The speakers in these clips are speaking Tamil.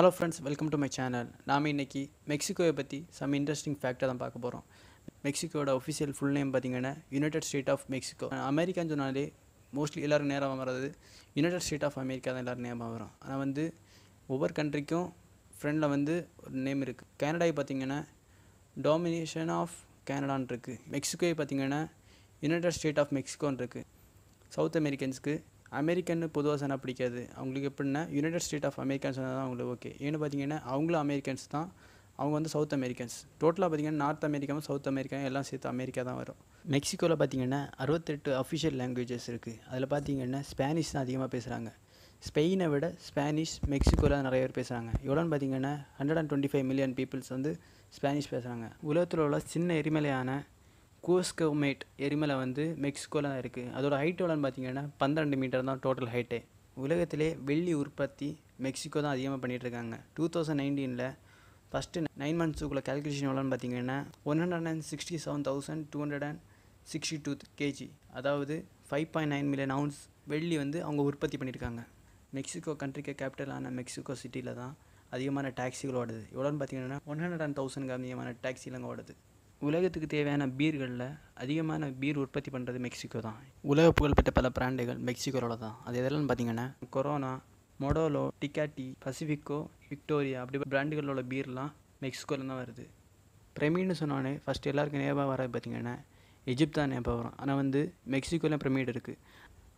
hello friends welcome to my channel நாம் இன்றைக்கி மெக்சிகோவை பற்றி சம் இன்ட்ரெஸ்டிங் ஃபேக்டாக தான் பார்க்க போகிறோம் மெக்சிகோட ஒஃபிஷியல் ஃபுல் நேம் பார்த்திங்கன்னா யுனைடெட் ஸ்டேட் ஆஃப் மெக்சிகோ அமெரிக்கான்னு சொன்னாலே மோஸ்ட்லி எல்லோரும் நேரம் வர்றது யுனைடெட் ஸ்டேட் ஆஃப் அமெரிக்கா தான் எல்லோரும் நேமாக வரும் ஆனால் வந்து ஒவ்வொரு கண்ட்ரிக்கும் ஃப்ரெண்டில் வந்து ஒரு நேம் இருக்குது கனடாவை பார்த்திங்கன்னா டாமினேஷன் ஆஃப் கனடான் இருக்குது மெக்சிகோவை பார்த்திங்கன்னா யுனைடட் ஸ்டேட் ஆஃப் மெக்சிகோன்னு இருக்குது சவுத் அமெரிக்கன்ஸ்க்கு அமெரிக்கன்னு பொதுவாக சொன்னால் பிடிக்காது அவங்களுக்கு எப்படின்னா யுனைடெட் ஸ்டேட் ஆஃப் அமெரிக்கன்ஸ் தான் அவங்களுக்கு ஓகே ஏன்னு பார்த்தீங்கன்னா அவங்களும் அமெரிக்கன்ஸ் தான் அவங்க வந்து சவுத் அமெரிக்கன்ஸ் டோட்டலாக பார்த்தீங்கன்னா நார்த் அமெரிக்காவும் சவுத் அமெரிக்காவும் எல்லாம் சேர்த்து அமெரிக்கா தான் வரும் மெக்சிகோவில் பார்த்தீங்கன்னா அறுபத்தெட்டு அஃபிஷியல் லாங்குவேஜஸ் இருக்குது அதில் பார்த்தீங்கன்னா ஸ்பானிஷ் தான் அதிகமாக பேசுகிறாங்க ஸ்பெயினை விட ஸ்பானிஷ் மெக்சிகோவில் நிறைய பேர் பேசுகிறாங்க எவ்வளோன்னு பார்த்தீங்கன்னா hundred and twenty five million peoples வந்து ஸ்பானிஷ் பேசுகிறாங்க உலகத்தில் உள்ள சின்ன எரிமலையான கோஸ்கோமேட் எரிமலை வந்து மெக்சிகோவில் தான் இருக்குது அதோட எவ்வளோன்னு பார்த்தீங்கன்னா பன்னெண்டு மீட்டர் தான் டோட்டல் ஹைட்டே உலகத்திலே வெள்ளி உற்பத்தி மெக்சிகோ தான் அதிகமாக பண்ணிகிட்ருக்காங்க டூ தௌசண்ட் நைன்டீனில் ஃபஸ்ட்டு நைன் மந்த்ஸுக்குள்ளே கேல்குலேஷன் எவ்வளோன்னு பார்த்தீங்கன்னா one hundred and sixty seven thousand two hundred and sixty two K G five point nine million ounce வெள்ளி வந்து அவங்க உற்பத்தி பண்ணியிருக்காங்க மெக்சிகோ கண்ட்ரிக்கு கேபிட்டலான மெக்சிகோ சிட்டியில் தான் அதிகமான டாக்ஸிகள் ஓடுது எவ்வளோன்னு பார்த்தீங்கன்னா ஒன் ஹண்ட்ரட் அண்ட் தௌசண்ட்க்கு அதிகமான டாக்ஸிலங்க ஓடுது உலகத்துக்கு தேவையான பீர்களில் அதிகமான பீர் உற்பத்தி பண்ணுறது மெக்சிகோ தான் உலக புகழ்பெற்ற பல பிராண்டுகள் மெக்சிகோவில் தான் அது எதெல்லாம் பார்த்தீங்கன்னா கொரோனா மொடோலோ டிகாட்டி பசிஃபிக்கோ விக்டோரியா அப்படி பிராண்டுகளோட பீர்லாம் மெக்சிகோவில் தான் வருது பிரமிட்னு சொன்னோன்னே ஃபஸ்ட் எல்லாருக்கும் ஞாபகம் வர பார்த்திங்கன்னா எஜிப்த் தான் வரும் ஆனால் வந்து மெக்சிகோவில் பிரமிட் இருக்குது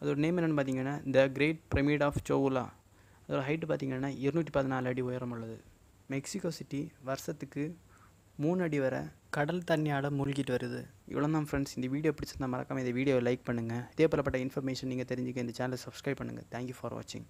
அதோட நேம் என்னென்னு பார்த்தீங்கன்னா the great pyramid of Cholula அதோட ஹைட்டு பார்த்தீங்கன்னா இருநூற்றி பதினாலு அடி உயரம் உள்ளது மெக்சிகோ சிட்டி வருஷத்துக்கு மூணு அடி வரை கடல் தண்ணியால் மூழ்கிட்டு வருது இவ்வளோ தான் ஃப்ரெண்ட்ஸ் இந்த வீடியோ பிடிச்சிருந்தா மறக்காமல் இந்த வீடியோவை லைக் பண்ணுங்கள் இதே போலப்பட்ட இன்ஃபர்மேஷன் நீங்கள் தெரிஞ்சுக்க இந்த சேனலை சப்ஸ்கிரைப் பண்ணுங்கள் தேங்க்யூ ஃபார் வாட்சிங்